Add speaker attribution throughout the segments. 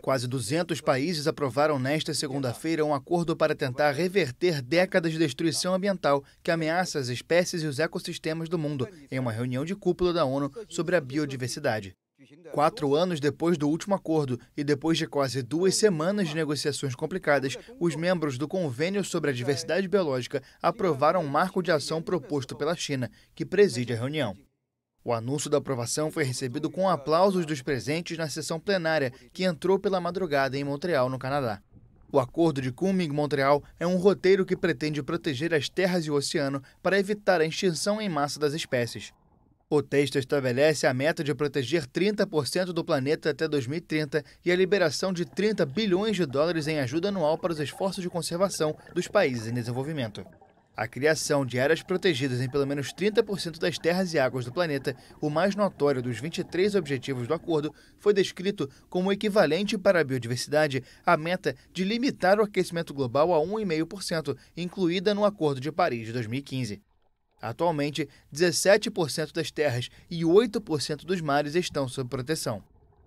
Speaker 1: Quase 200 países aprovaram nesta segunda-feira um acordo para tentar reverter décadas de destruição ambiental que ameaça as espécies e os ecossistemas do mundo, em uma reunião de cúpula da ONU sobre a biodiversidade. Quatro anos depois do último acordo e depois de quase duas semanas de negociações complicadas, os membros do Convênio sobre a Diversidade Biológica aprovaram um marco de ação proposto pela China, que preside a reunião. O anúncio da aprovação foi recebido com aplausos dos presentes na sessão plenária, que entrou pela madrugada em Montreal, no Canadá. O Acordo de Kunming-Montreal é um roteiro que pretende proteger as terras e o oceano para evitar a extinção em massa das espécies. O texto estabelece a meta de proteger 30% do planeta até 2030 e a liberação de 30 bilhões de dólares em ajuda anual para os esforços de conservação dos países em desenvolvimento. A criação de áreas protegidas em pelo menos 30% das terras e águas do planeta, o mais notório dos 23 objetivos do acordo, foi descrito como equivalente para a biodiversidade à meta de limitar o aquecimento global a 1,5%, incluída no Acordo de Paris de 2015. Atualmente, 17% das terras e 8% dos mares estão sob proteção.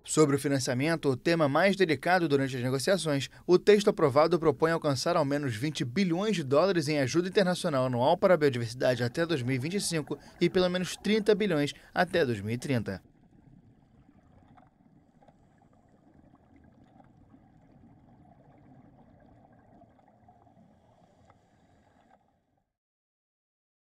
Speaker 1: Sobre o financiamento, o tema mais delicado durante as negociações, o texto aprovado propõe alcançar ao menos 20 bilhões de dólares em ajuda internacional anual para a biodiversidade até 2025 e pelo menos 30 bilhões até 2030.